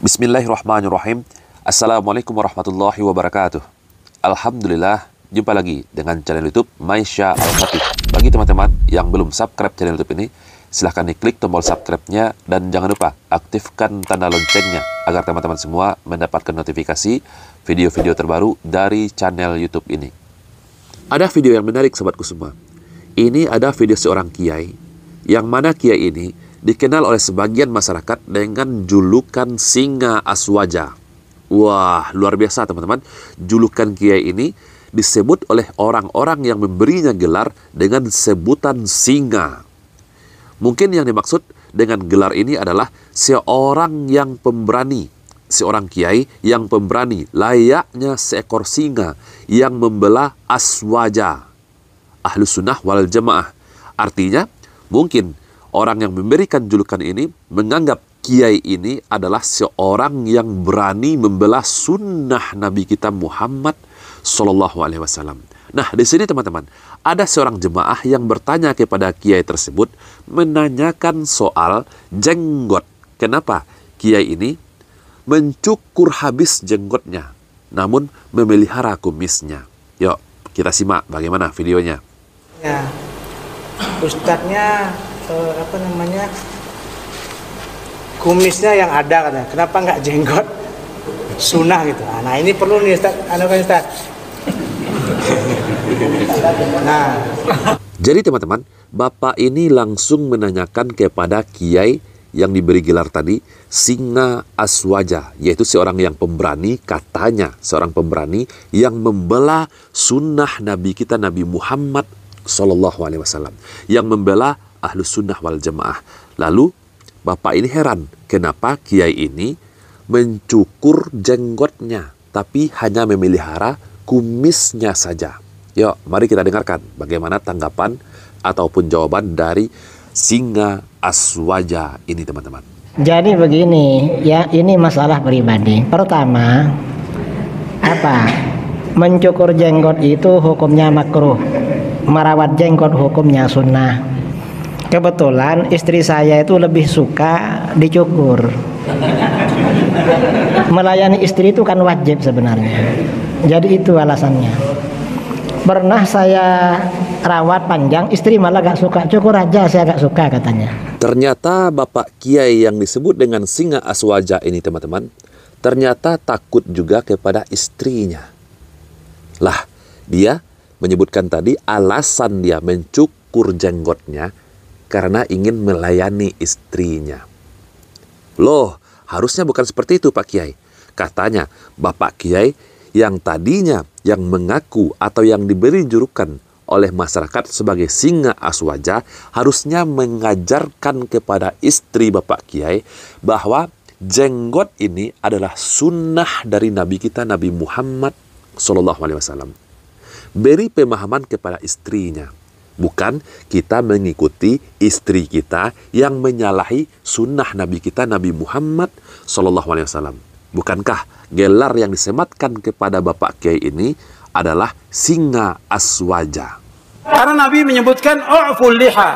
Bismillahirrahmanirrahim. Assalamualaikum warahmatullahi wabarakatuh. Alhamdulillah, jumpa lagi dengan channel YouTube Maisha al Fatih. Bagi teman-teman yang belum subscribe channel YouTube ini, silahkan diklik tombol subscribe-nya dan jangan lupa aktifkan tanda loncengnya agar teman-teman semua mendapatkan notifikasi video-video terbaru dari channel YouTube ini. Ada video yang menarik sobatku semua. Ini ada video seorang kiai yang mana kiai ini dikenal oleh sebagian masyarakat dengan julukan singa aswaja. Wah, luar biasa teman-teman. Julukan kiai ini disebut oleh orang-orang yang memberinya gelar dengan sebutan singa. Mungkin yang dimaksud dengan gelar ini adalah seorang yang pemberani, seorang kiai yang pemberani, layaknya seekor singa yang membelah aswaja. Ahlu sunnah wal jamaah. Artinya, mungkin Orang yang memberikan julukan ini menganggap kiai ini adalah seorang yang berani membela sunnah Nabi kita Muhammad Shallallahu Alaihi Wasallam. Nah, di sini teman-teman, ada seorang jemaah yang bertanya kepada kiai tersebut menanyakan soal jenggot. Kenapa kiai ini mencukur habis jenggotnya, namun memelihara kumisnya? Yuk, kita simak bagaimana videonya. Ya, ustadznya uh, apa namanya kumisnya yang ada katanya. Kenapa nggak jenggot sunnah gitu? Ah, nah ini perlu nih Ustaz, anu kan Ustaz. nah. Jadi teman-teman, Bapak ini langsung menanyakan kepada Kiai yang diberi gelar tadi, Singa Aswaja, yaitu seorang yang pemberani, katanya seorang pemberani yang membela sunnah Nabi kita Nabi Muhammad Sallallahu Alaihi Wasallam, yang membela ahlus sunnah wal jemaah. Lalu bapak ini heran kenapa kiai ini mencukur jenggotnya tapi hanya memelihara kumisnya saja. Yuk, mari kita dengarkan bagaimana tanggapan ataupun jawaban dari singa aswaja ini teman-teman. Jadi begini, ya ini masalah pribadi. Pertama, apa? Mencukur jenggot itu hukumnya makruh. Merawat jenggot hukumnya sunnah. Kebetulan istri saya itu lebih suka dicukur. Melayani istri itu kan wajib sebenarnya. Jadi itu alasannya. Pernah saya rawat panjang, istri malah gak suka. Cukur aja saya gak suka katanya. Ternyata Bapak Kiai yang disebut dengan singa aswaja ini teman-teman, ternyata takut juga kepada istrinya. Lah, dia menyebutkan tadi alasan dia mencukur jenggotnya karena ingin melayani istrinya. Loh, harusnya bukan seperti itu Pak Kiai. Katanya, Bapak Kiai yang tadinya yang mengaku atau yang diberi jurukan oleh masyarakat sebagai singa aswaja harusnya mengajarkan kepada istri Bapak Kiai bahwa jenggot ini adalah sunnah dari Nabi kita Nabi Muhammad saw Beri pemahaman kepada istrinya Bukan kita mengikuti istri kita yang menyalahi sunnah Nabi kita Nabi Muhammad SAW. Bukankah gelar yang disematkan kepada Bapak Kiai ini adalah singa aswaja? Karena Nabi menyebutkan u'ful liha,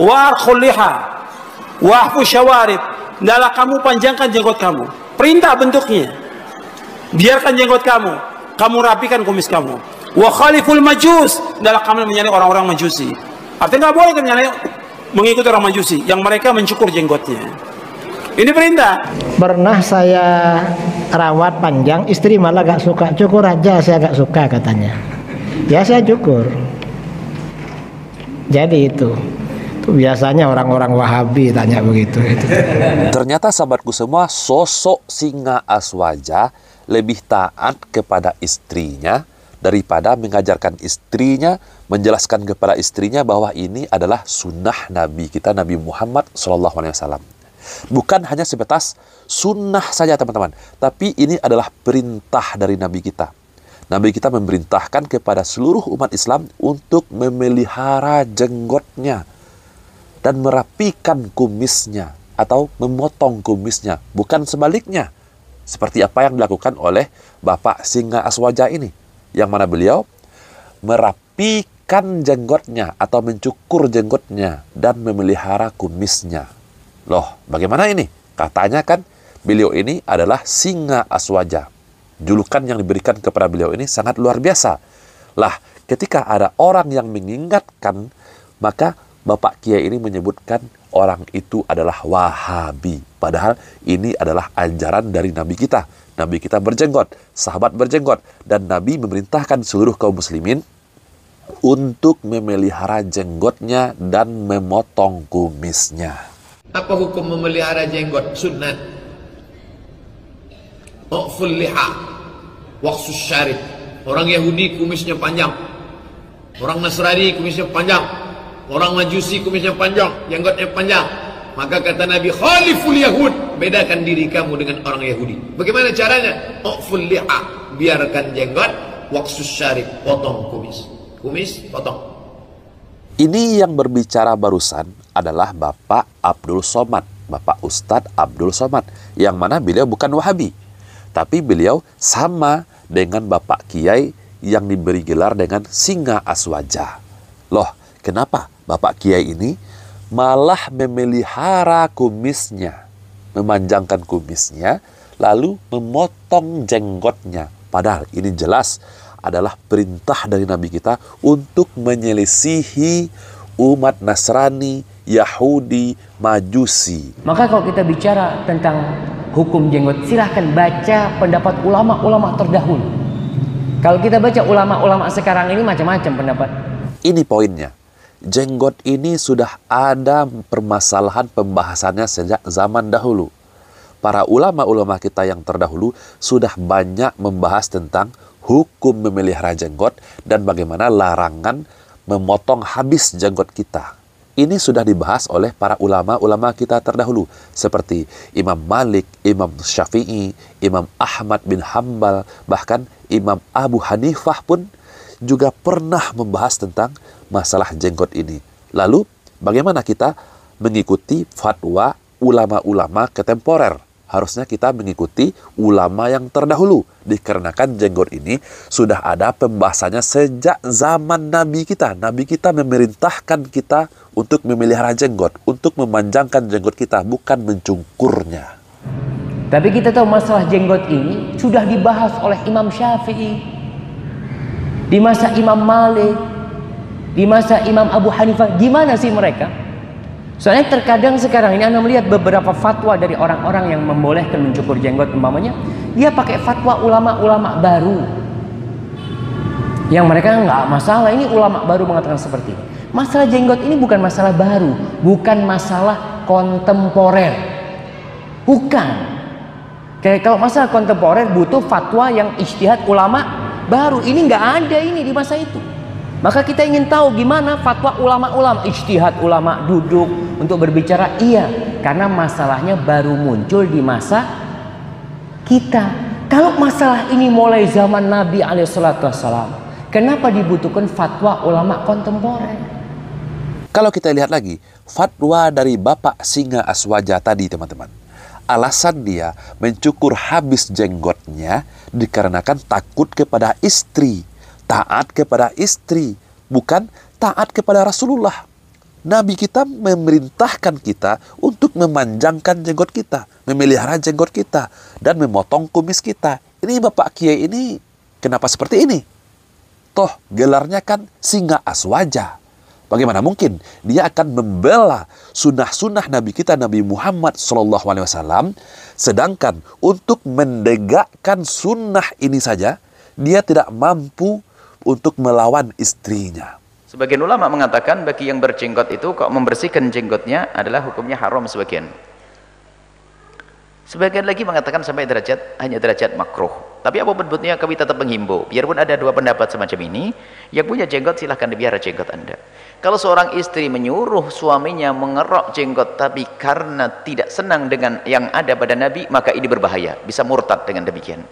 warful liha, wahfu syawarib. Dalam kamu panjangkan jenggot kamu. Perintah bentuknya. Biarkan jenggot kamu. Kamu rapikan kumis kamu wa khaliful majus adalah kami menyalahi orang-orang majusi artinya nggak boleh kita menyalahi mengikuti orang majusi yang mereka mencukur jenggotnya ini perintah pernah saya rawat panjang istri malah gak suka cukur aja saya gak suka katanya ya saya cukur jadi itu itu biasanya orang-orang Wahabi tanya begitu. Itu. Ternyata sahabatku semua sosok singa aswaja lebih taat kepada istrinya daripada mengajarkan istrinya, menjelaskan kepada istrinya bahwa ini adalah sunnah Nabi kita, Nabi Muhammad SAW. Bukan hanya sebatas sunnah saja teman-teman, tapi ini adalah perintah dari Nabi kita. Nabi kita memerintahkan kepada seluruh umat Islam untuk memelihara jenggotnya dan merapikan kumisnya atau memotong kumisnya, bukan sebaliknya. Seperti apa yang dilakukan oleh Bapak Singa Aswaja ini yang mana beliau merapikan jenggotnya atau mencukur jenggotnya dan memelihara kumisnya. Loh, bagaimana ini? Katanya kan beliau ini adalah singa aswaja. Julukan yang diberikan kepada beliau ini sangat luar biasa. Lah, ketika ada orang yang mengingatkan, maka Bapak Kiai ini menyebutkan orang itu adalah Wahabi. Padahal ini adalah ajaran dari Nabi kita Nabi kita berjenggot, sahabat berjenggot, dan Nabi memerintahkan seluruh kaum muslimin untuk memelihara jenggotnya dan memotong kumisnya. Apa hukum memelihara jenggot? Sunnat. Mu'ful liha. Waksus syarif. Orang Yahudi kumisnya panjang. Orang Nasrani kumisnya panjang. Orang Majusi kumisnya panjang. Jenggotnya panjang. Maka kata Nabi, khaliful Yahud, bedakan diri kamu dengan orang Yahudi. Bagaimana caranya? Uqful liha, biarkan jenggot, waksus syarif, potong kumis. Kumis, potong. Ini yang berbicara barusan adalah Bapak Abdul Somad, Bapak Ustadz Abdul Somad, yang mana beliau bukan Wahabi. Tapi beliau sama dengan Bapak Kiai yang diberi gelar dengan Singa Aswaja. Loh, kenapa Bapak Kiai ini malah memelihara kumisnya, memanjangkan kumisnya, lalu memotong jenggotnya. Padahal ini jelas adalah perintah dari Nabi kita untuk menyelisihi umat Nasrani, Yahudi, Majusi. Maka kalau kita bicara tentang hukum jenggot, silahkan baca pendapat ulama-ulama terdahulu. Kalau kita baca ulama-ulama sekarang ini macam-macam pendapat. Ini poinnya jenggot ini sudah ada permasalahan pembahasannya sejak zaman dahulu. Para ulama-ulama kita yang terdahulu sudah banyak membahas tentang hukum memelihara jenggot dan bagaimana larangan memotong habis jenggot kita. Ini sudah dibahas oleh para ulama-ulama kita terdahulu seperti Imam Malik, Imam Syafi'i, Imam Ahmad bin Hambal, bahkan Imam Abu Hanifah pun juga pernah membahas tentang masalah jenggot ini. Lalu, bagaimana kita mengikuti fatwa ulama-ulama kontemporer? Harusnya kita mengikuti ulama yang terdahulu, dikarenakan jenggot ini sudah ada pembahasannya sejak zaman Nabi kita. Nabi kita memerintahkan kita untuk memelihara jenggot, untuk memanjangkan jenggot kita, bukan mencungkurnya. Tapi kita tahu masalah jenggot ini sudah dibahas oleh Imam Syafi'i di masa Imam Malik, di masa Imam Abu Hanifah, gimana sih mereka? Soalnya terkadang sekarang ini Anda melihat beberapa fatwa dari orang-orang yang membolehkan mencukur jenggot umpamanya, dia pakai fatwa ulama-ulama baru. Yang mereka nggak masalah, ini ulama baru mengatakan seperti ini. Masalah jenggot ini bukan masalah baru, bukan masalah kontemporer. Bukan. Kayak kalau masalah kontemporer butuh fatwa yang istihad ulama baru. Ini nggak ada ini di masa itu. Maka kita ingin tahu gimana fatwa ulama-ulama, ijtihad ulama duduk untuk berbicara iya, karena masalahnya baru muncul di masa kita. Kalau masalah ini mulai zaman Nabi Alaihissalam, kenapa dibutuhkan fatwa ulama kontemporer? Kalau kita lihat lagi, fatwa dari Bapak Singa Aswaja tadi teman-teman Alasan dia mencukur habis jenggotnya dikarenakan takut kepada istri, taat kepada istri, bukan taat kepada Rasulullah. Nabi kita memerintahkan kita untuk memanjangkan jenggot kita, memelihara jenggot kita, dan memotong kumis kita. Ini Bapak Kiai ini kenapa seperti ini? Toh gelarnya kan singa aswaja. Bagaimana mungkin dia akan membela sunnah-sunnah Nabi kita Nabi Muhammad Shallallahu Alaihi Wasallam, sedangkan untuk mendegakkan sunnah ini saja dia tidak mampu untuk melawan istrinya. Sebagian ulama mengatakan bagi yang berjenggot itu kok membersihkan jenggotnya adalah hukumnya haram sebagian. Sebagian lagi mengatakan sampai derajat hanya derajat makruh. Tapi apa bentuknya kami tetap menghimbau. Biarpun ada dua pendapat semacam ini, yang punya jenggot silahkan dibiara jenggot Anda. Kalau seorang istri menyuruh suaminya mengerok jenggot tapi karena tidak senang dengan yang ada pada Nabi, maka ini berbahaya, bisa murtad dengan demikian.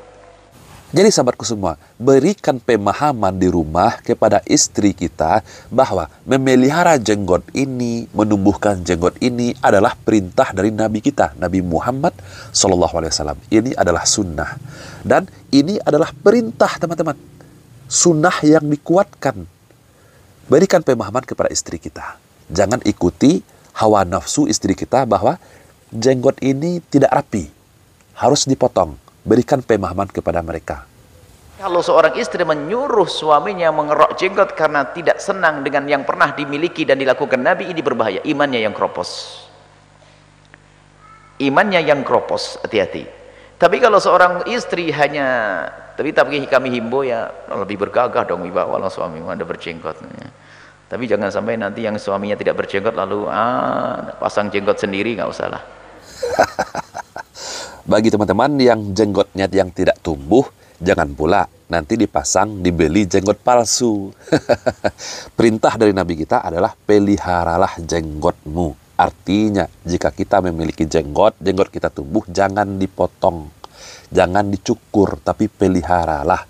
Jadi sahabatku semua, berikan pemahaman di rumah kepada istri kita bahwa memelihara jenggot ini, menumbuhkan jenggot ini adalah perintah dari Nabi kita, Nabi Muhammad SAW. Ini adalah sunnah dan ini adalah perintah teman-teman. Sunnah yang dikuatkan. Berikan pemahaman kepada istri kita. Jangan ikuti hawa nafsu istri kita bahwa jenggot ini tidak rapi, harus dipotong Berikan pemahaman kepada mereka. Kalau seorang istri menyuruh suaminya mengerok jenggot karena tidak senang dengan yang pernah dimiliki dan dilakukan Nabi, ini berbahaya. Imannya yang kropos. Imannya yang kropos, hati-hati. Tapi kalau seorang istri hanya tapi tapi kami himbo ya lebih bergagah dong ibu walau suamimu Anda berjenggot. Tapi jangan sampai nanti yang suaminya tidak berjenggot lalu ah pasang jenggot sendiri nggak usah lah. Bagi teman-teman yang jenggotnya yang tidak tumbuh, jangan pula nanti dipasang dibeli jenggot palsu. Perintah dari Nabi kita adalah peliharalah jenggotmu. Artinya, jika kita memiliki jenggot, jenggot kita tumbuh, jangan dipotong, jangan dicukur, tapi peliharalah.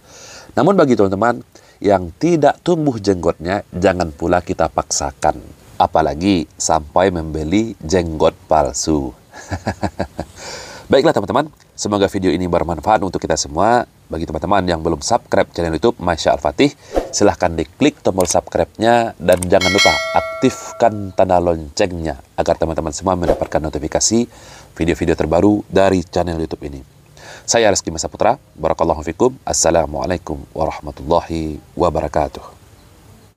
Namun bagi teman-teman yang tidak tumbuh jenggotnya, jangan pula kita paksakan. Apalagi sampai membeli jenggot palsu. Baiklah teman-teman, semoga video ini bermanfaat untuk kita semua. Bagi teman-teman yang belum subscribe channel YouTube Masya Al-Fatih, silahkan diklik tombol subscribe-nya dan jangan lupa aktifkan tanda loncengnya agar teman-teman semua mendapatkan notifikasi video-video terbaru dari channel YouTube ini. Saya Rizky Masaputra, Putra, Barakallahu Fikum, Assalamualaikum warahmatullahi wabarakatuh.